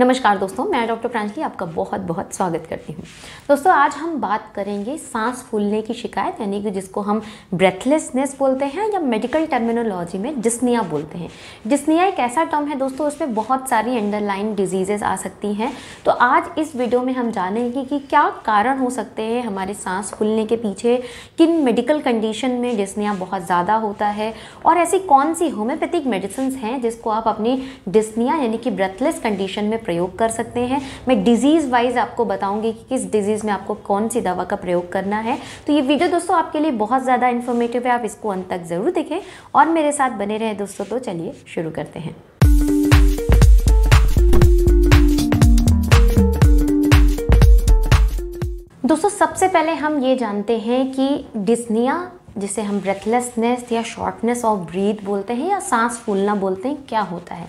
नमस्कार दोस्तों मैं डॉक्टर प्रांजलि आपका बहुत बहुत स्वागत करती हूँ दोस्तों आज हम बात करेंगे सांस फूलने की शिकायत यानी कि जिसको हम ब्रेथलेसनेस बोलते हैं या मेडिकल टर्मिनोलॉजी में जिसनिया बोलते हैं डिस्निया एक ऐसा टर्म है दोस्तों उसमें बहुत सारी अंडरलाइन डिजीजेज आ सकती हैं तो आज इस वीडियो में हम जानेंगे कि क्या कारण हो सकते हैं हमारे सांस फूलने के पीछे किन मेडिकल कंडीशन में डिस्निया बहुत ज़्यादा होता है और ऐसी कौन सी होम्योपैथिक मेडिसिन हैं जिसको आप अपनी डिस्निया यानी कि ब्रेथलेस कंडीशन में प्रयोग कर सकते हैं मैं डिजीज़ वाइज आपको बताऊंगी कि किस डिजीज़ में आपको कौन सी दवा का प्रयोग करना है तो ये वीडियो दोस्तों आपके लिए बहुत ज़्यादा इन्फॉर्मेटिव है आप इसको अंत तक ज़रूर देखें और मेरे साथ बने रहें दोस्तों तो चलिए शुरू करते हैं दोस्तों सबसे पहले हम ये जानते हैं कि डिस्निया जिसे हम ब्रेथलेसनेस या शॉर्टनेस ऑफ ब्रीथ बोलते हैं या सांस फूलना बोलते हैं क्या होता है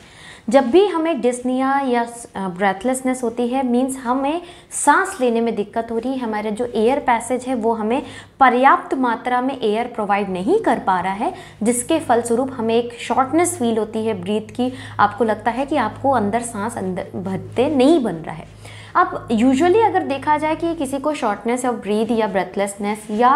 जब भी हमें डिस्निया या ब्रेथलेसनेस होती है मीन्स हमें सांस लेने में दिक्कत हो रही है हमारा जो एयर पैसेज है वो हमें पर्याप्त मात्रा में एयर प्रोवाइड नहीं कर पा रहा है जिसके फलस्वरूप हमें एक शॉर्टनेस फील होती है ब्रीथ की आपको लगता है कि आपको अंदर सांस अंदर भरते नहीं बन रहा है अब यूजुअली अगर देखा जाए कि किसी को शॉर्टनेस ऑफ ब्रीथ या ब्रेथलेसनेस या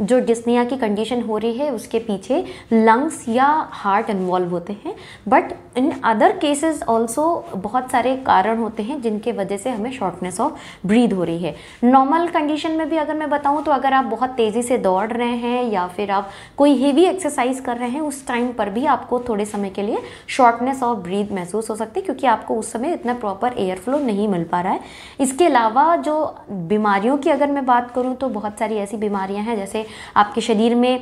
जो डिस्निया की कंडीशन हो रही है उसके पीछे लंग्स या हार्ट इन्वॉल्व होते हैं but in other cases also बहुत सारे कारण होते हैं जिनके वजह से हमें शॉर्टनेस ऑफ ब्रीद हो रही है नॉर्मल कंडीशन में भी अगर मैं बताऊँ तो अगर आप बहुत तेज़ी से दौड़ रहे हैं या फिर आप कोई हेवी एक्सरसाइज कर रहे हैं उस टाइम पर भी आपको थोड़े समय के लिए शॉर्टनेस ऑफ ब्रीद महसूस हो सकती है क्योंकि आपको उस समय इतना प्रॉपर एयर फ्लो नहीं मिल पा रहा है इसके अलावा जो बीमारियों की अगर मैं बात करूँ तो बहुत सारी ऐसी बीमारियाँ हैं जैसे आपके शरीर में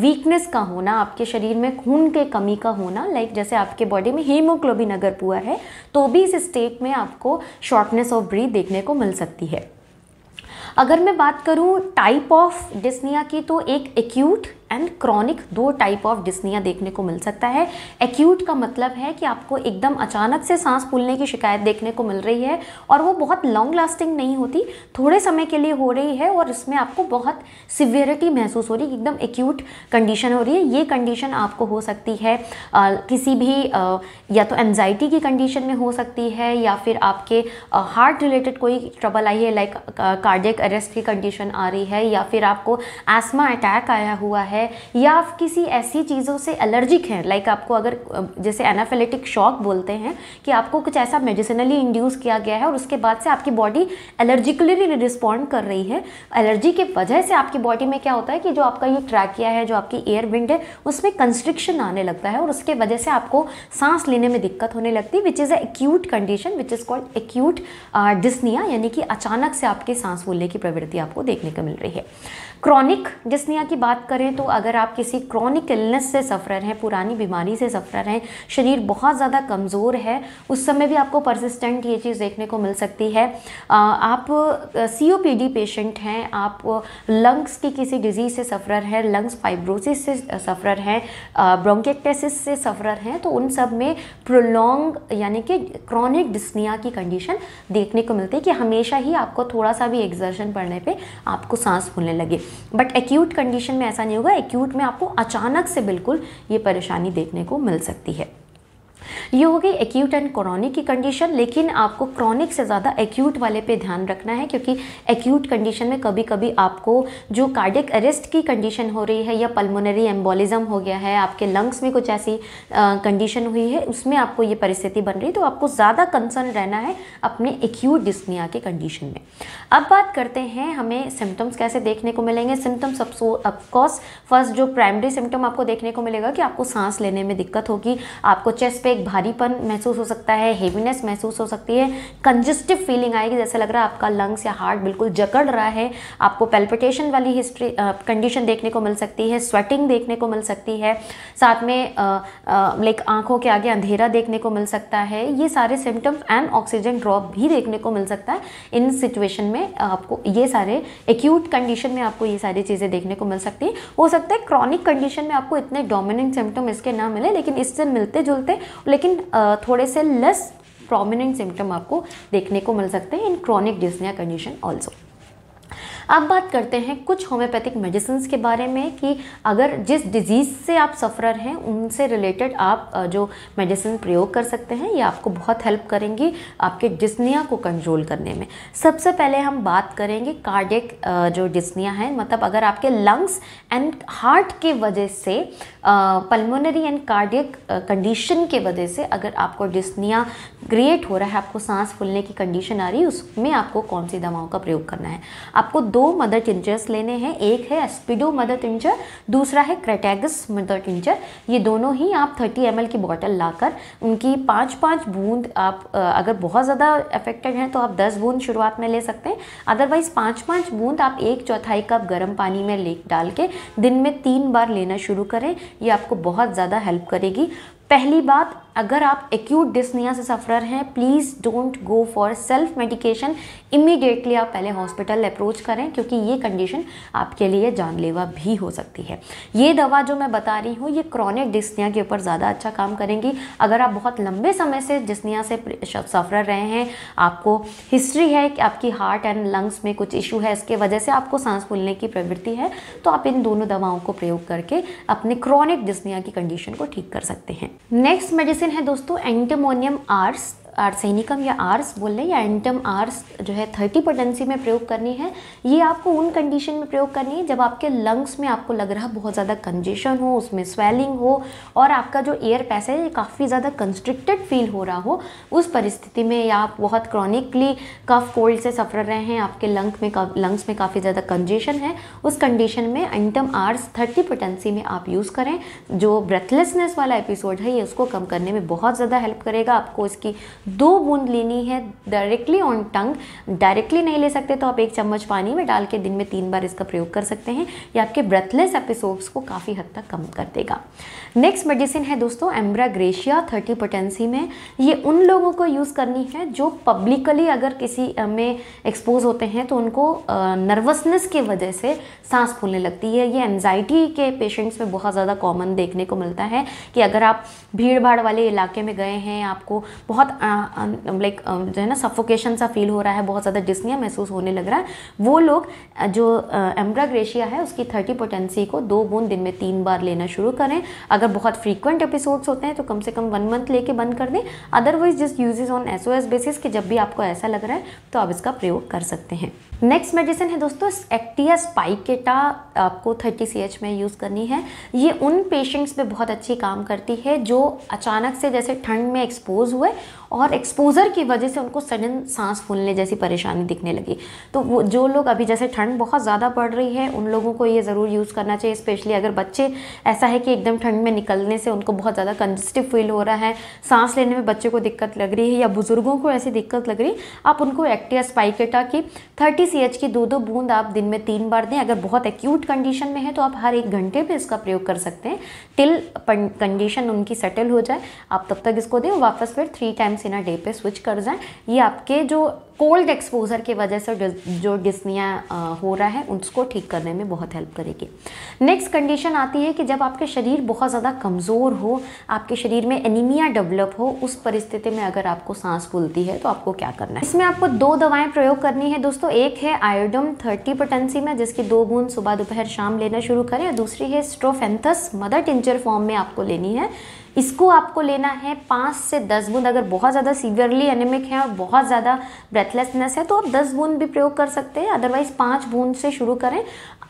वीकनेस का होना आपके शरीर में खून के कमी का होना लाइक जैसे आपके बॉडी में हीमोग्लोबिन अगर पुअर है तो भी इस स्टेट में आपको शॉर्टनेस ऑफ ब्रीथ देखने को मिल सकती है अगर मैं बात करूँ टाइप ऑफ डिस्निया की तो एक एक्यूट एंड क्रॉनिक दो टाइप ऑफ डिस्निया देखने को मिल सकता है एक्यूट का मतलब है कि आपको एकदम अचानक से सांस फूलने की शिकायत देखने को मिल रही है और वो बहुत लॉन्ग लास्टिंग नहीं होती थोड़े समय के लिए हो रही है और इसमें आपको बहुत सिवियरिटी महसूस हो रही है एकदम एक्यूट कंडीशन हो रही है ये कंडीशन आपको हो सकती है आ, किसी भी आ, या तो एनजाइटी की कंडीशन में हो सकती है या फिर आपके हार्ट रिलेटेड कोई ट्रबल आई है लाइक कार्डियक अरेस्ट की कंडीशन आ रही है या फिर आपको आसमा अटैक आया हुआ है है या आप किसी ऐसी चीज़ों से एलर्जिक हैं लाइक आपको अगर जैसे एनाफेलेटिक शॉक बोलते हैं कि आपको कुछ ऐसा मेडिसिनली इंड्यूस किया गया है और उसके बाद से आपकी बॉडी एलर्जिकली रिस्पॉन्ड कर रही है एलर्जी के वजह से आपकी बॉडी में क्या होता है कि जो आपका ये ट्रैकिया है जो आपकी एयर विंड है उसमें कंस्ट्रिक्शन आने लगता है और उसके वजह से आपको सांस लेने में दिक्कत होने लगती है which is a acute condition which is called acute dyspnoea यानी कि अचानक से आपके सांस फूलने की प्रवृत्ति आपको देखने को मिल रही है क्रॉनिक डिस्निया की बात करें तो अगर आप किसी क्रॉनिक इलनेस से सफ़र हैं पुरानी बीमारी से सफ़र हैं शरीर बहुत ज़्यादा कमज़ोर है उस समय भी आपको परसिस्टेंट ये चीज़ देखने को मिल सकती है आप सी पेशेंट हैं आप लंग्स की किसी डिजीज़ से सफ़र हैं लंग्स फाइब्रोसिस से सफ़र हैं ब्रोंकेटेसिस से सफ़र हैं तो उन सब में प्रोलॉन्ग यानी कि क्रॉनिक डिस्निया की कंडीशन देखने को मिलती है कि हमेशा ही आपको थोड़ा सा भी एक्जर्शन पड़ने पे आपको सांस फूलने लगे बट एक्यूट कंडीशन में ऐसा नहीं होगा एक्यूट में आपको अचानक से बिल्कुल ये परेशानी देखने को मिल सकती है ये हो गई एक्यूट एंड क्रॉनिक की कंडीशन लेकिन आपको क्रॉनिक से ज़्यादा एक्यूट वाले पे ध्यान रखना है क्योंकि एक्यूट कंडीशन में कभी कभी आपको जो कार्डिक अरेस्ट की कंडीशन हो रही है या पल्मोनरी एम्बोलिज्म हो गया है आपके लंग्स में कुछ ऐसी कंडीशन हुई है उसमें आपको ये परिस्थिति बन रही तो आपको ज़्यादा कंसर्न रहना है अपने एक्यूट डिस्निया के कंडीशन में अब बात करते हैं हमें सिम्टम्स कैसे देखने को मिलेंगे सिम्टम्स अफकोर्स फर्स्ट जो प्राइमरी सिम्टम आपको देखने को मिलेगा कि आपको सांस लेने में दिक्कत होगी आपको चेस्ट पे भारीपन महसूस हो सकता है हेवीनेस महसूस हो सकती है कंजस्टिव फीलिंग आएगी जैसे लग रहा है आपका लंग्स या हार्ट बिल्कुल जकड़ रहा है आपको पेल्पिटेशन वाली हिस्ट्री कंडीशन देखने को मिल सकती है स्वेटिंग देखने को मिल सकती है साथ में लाइक आंखों के आगे अंधेरा देखने को मिल सकता है ये सारे सिम्टम्स एंड ऑक्सीजन ड्रॉप भी देखने को मिल सकता है इन सिचुएशन में आपको ये सारे एक्यूट कंडीशन में आपको ये सारी चीज़ें देखने को मिल सकती हो सकता है क्रॉनिक कंडीशन में आपको इतने डोमिनेंट सिम्टम इसके ना मिले लेकिन इससे मिलते जुलते लेकिन थोड़े से लेस प्रोमिनेंट सिम्टम आपको देखने को मिल सकते हैं in chronic dyspnoea condition also अब बात करते हैं कुछ होम्योपैथिक मेडिसिन के बारे में कि अगर जिस डिज़ीज़ से आप सफ़रर हैं उनसे रिलेटेड आप जो मेडिसिन प्रयोग कर सकते हैं ये आपको बहुत हेल्प करेंगी आपके डिस्निया को कंट्रोल करने में सबसे पहले हम बात करेंगे कार्डिक जो डिस्निया है मतलब अगर आपके लंग्स एंड हार्ट के वजह से पल्मोनरी एंड कार्डिक कंडीशन के वजह से अगर आपको डिस्निया क्रिएट हो रहा है आपको सांस फूलने की कंडीशन आ रही है उसमें आपको कौन सी दवाओं का प्रयोग करना है आपको दो मदर टिंचर्स लेने हैं एक है एस्पिडो मदर टिंचर दूसरा है क्रेटेगस मदर टिंचर ये दोनों ही आप 30 एम की बॉटल लाकर उनकी पाँच पाँच बूंद आप अगर बहुत ज़्यादा अफेक्टेड हैं तो आप दस बूंद शुरुआत में ले सकते हैं अदरवाइज़ पाँच पाँच बूंद आप एक चौथाई कप गर्म पानी में ले डाल के दिन में तीन बार लेना शुरू करें ये आपको बहुत ज़्यादा हेल्प करेगी पहली बात अगर आप एक्यूट डिस्निया से सफ़र हैं please don't go for self medication immediately आप पहले हॉस्पिटल अप्रोच करें क्योंकि ये कंडीशन आपके लिए जानलेवा भी हो सकती है ये दवा जो मैं बता रही हूँ ये क्रॉनिक डिस्निया के ऊपर ज़्यादा अच्छा काम करेंगी अगर आप बहुत लंबे समय से डिस्निया से सफ़र रहे हैं आपको हिस्ट्री है कि आपकी हार्ट एंड लंग्स में कुछ इशू है इसके वजह से आपको सांस फूलने की प्रवृत्ति है तो आप इन दोनों दवाओं को प्रयोग करके अपने क्रॉनिक डिस्निया की कंडीशन को ठीक कर सकते हैं नेक्स्ट मेडिसिन है दोस्तों एंटेमोनियम आर्स आर्सेनिकम या आर्स बोल रहे या एंटम आर्स जो है थर्टी पोटेंसी में प्रयोग करनी है ये आपको उन कंडीशन में प्रयोग करनी है जब आपके लंग्स में आपको लग रहा बहुत ज़्यादा कंजेशन हो उसमें स्वेलिंग हो और आपका जो एयर पैसेज है ये काफ़ी ज़्यादा कंस्ट्रिक्टेड फील हो रहा हो उस परिस्थिति में या आप बहुत क्रॉनिकली कफ कोल्ड से सफर रहे हैं आपके लंग में लंग्स में काफ़ी ज़्यादा कंजेशन है उस कंडीशन में एंटम आर्स थर्टी पोटेंसी में आप यूज़ करें जो ब्रेथलेसनेस वाला एपिसोड है ये उसको कम करने में बहुत ज़्यादा हेल्प करेगा आपको इसकी दो बूंद लेनी है डायरेक्टली ऑन टंग डायरेक्टली नहीं ले सकते तो आप एक चम्मच पानी में डाल के दिन में तीन बार इसका प्रयोग कर सकते हैं ये आपके ब्रेथलेस एपिसोड्स को काफ़ी हद तक कम कर देगा नेक्स्ट मेडिसिन है दोस्तों एम्ब्रा ग्रेशिया थर्टी पोटेंसी में ये उन लोगों को यूज़ करनी है जो पब्लिकली अगर किसी में एक्सपोज होते हैं तो उनको नर्वसनेस की वजह से सांस फूलने लगती है ये एनजाइटी के पेशेंट्स में बहुत ज़्यादा कॉमन देखने को मिलता है कि अगर आप भीड़ भाड़ वाले इलाके में गए हैं आपको बहुत करना अं, लाइक अं, जो है ना सफोकेशन सा फील हो रहा है बहुत ज़्यादा डिस्निया महसूस होने लग रहा है वो लोग अं, जो एम्ब्राग्रेशिया है उसकी थर्टी पोटेंसी को दो बूंद दिन में तीन बार लेना शुरू करें अगर बहुत फ्रीक्वेंट एपिसोड्स होते हैं तो कम से कम वन मंथ लेके बंद कर दें otherwise just uses on S basis कि जब भी आपको ऐसा लग रहा है तो आप इसका प्रयोग कर सकते हैं नेक्स्ट मेडिसिन है दोस्तों एक्टिया स्पाइकेटा आपको 30 सी में यूज़ करनी है ये उन पेशेंट्स पे बहुत अच्छी काम करती है जो अचानक से जैसे ठंड में एक्सपोज हुए और एक्सपोज़र की वजह से उनको सडन सांस फूलने जैसी परेशानी दिखने लगी तो वो जो लोग अभी जैसे ठंड बहुत ज़्यादा पड़ रही है उन लोगों को ये ज़रूर यूज़ करना चाहिए स्पेशली अगर बच्चे ऐसा है कि एकदम ठंड में निकलने से उनको बहुत ज़्यादा कंजस्टिव फील हो रहा है सांस लेने में बच्चे को दिक्कत लग रही है या बुज़ुर्गों को ऐसी दिक्कत लग रही आप उनको एक्टिया स्पाइकेटा की थर्टी सी की दो दो बूंद आप दिन में तीन बार दें अगर बहुत एक्यूट कंडीशन में है तो आप हर एक घंटे पर इसका प्रयोग कर सकते हैं टिल कंडीशन उनकी सेटल हो जाए आप तब तक इसको दें वापस फिर थ्री टाइम पेंसिना डे पे स्विच कर जाएं ये आपके जो कोल्ड एक्सपोजर की वजह से जो डिस्निया हो रहा है उसको ठीक करने में बहुत हेल्प करेगी नेक्स्ट कंडीशन आती है कि जब आपके शरीर बहुत ज़्यादा कमज़ोर हो आपके शरीर में एनीमिया डेवलप हो उस परिस्थिति में अगर आपको सांस फूलती है तो आपको क्या करना है इसमें आपको दो दवाएं प्रयोग करनी है दोस्तों एक है आयोडम थर्टी पोटेंसी में जिसकी दो बूंद सुबह दोपहर शाम लेना शुरू करें दूसरी है स्ट्रोफेंथस मदर टिंचर फॉर्म में आपको लेनी है इसको आपको लेना है पाँच से दस बूंद अगर बहुत ज़्यादा सीवियरली एनेमिक है और बहुत ज़्यादा ब्रेथ ब्रेथलेसनेस है तो आप दस बूंद भी प्रयोग कर सकते हैं अदरवाइज पांच बूंद से शुरू करें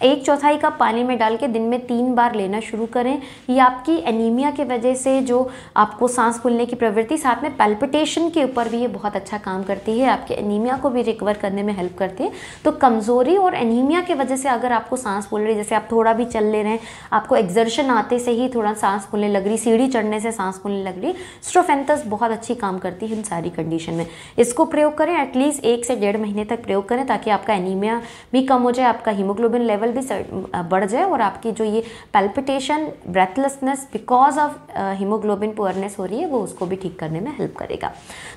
एक चौथाई कप पानी में डाल के दिन में तीन बार लेना शुरू करें ये आपकी एनीमिया की वजह से जो आपको सांस फूलने की प्रवृत्ति साथ में पैल्पिटेशन के ऊपर भी ये बहुत अच्छा काम करती है आपके एनीमिया को भी रिकवर करने में हेल्प करती है तो कमज़ोरी और एनीमिया की वजह से अगर आपको सांस फूल रही जैसे आप थोड़ा भी चल ले रहे हैं आपको एग्जर्शन आते से ही थोड़ा सांस फूलने लग रही सीढ़ी चढ़ने से सांस फूलने लग रही स्ट्रोफेंथस बहुत अच्छी काम करती है इन सारी कंडीशन में इसको प्रयोग करें एटलीस्ट एक से डेढ़ महीने तक प्रयोग करें ताकि आपका एनीमिया भी कम हो जाए आपका हीमोग्लोबिन लेवल लेवल भी बढ़ जाए और आपकी जो ये palpitation breathlessness because of haemoglobin poorness हो रही है वो उसको भी ठीक करने में हेल्प करेगा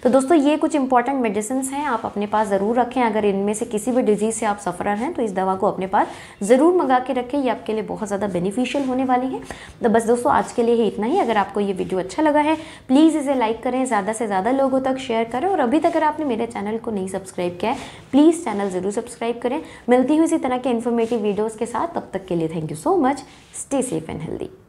तो दोस्तों ये कुछ इंपॉर्टेंट मेडिसिन हैं आप अपने पास ज़रूर रखें अगर इनमें से किसी भी डिजीज़ से आप सफरर हैं तो इस दवा को अपने पास ज़रूर मंगा के रखें ये आपके लिए बहुत ज़्यादा बेनिफिशियल होने वाली है तो बस दोस्तों आज के लिए ही इतना ही अगर आपको ये वीडियो अच्छा लगा है प्लीज़ इसे लाइक करें ज़्यादा से ज़्यादा लोगों तक शेयर करें और अभी तक अगर आपने मेरे चैनल को नहीं सब्सक्राइब किया है प्लीज़ चैनल ज़रूर सब्सक्राइब करें मिलती हूँ इसी तरह के इन्फॉर्मेटिव वीडियो वीडियोज़ के साथ तब तक के लिए thank you so much stay safe and healthy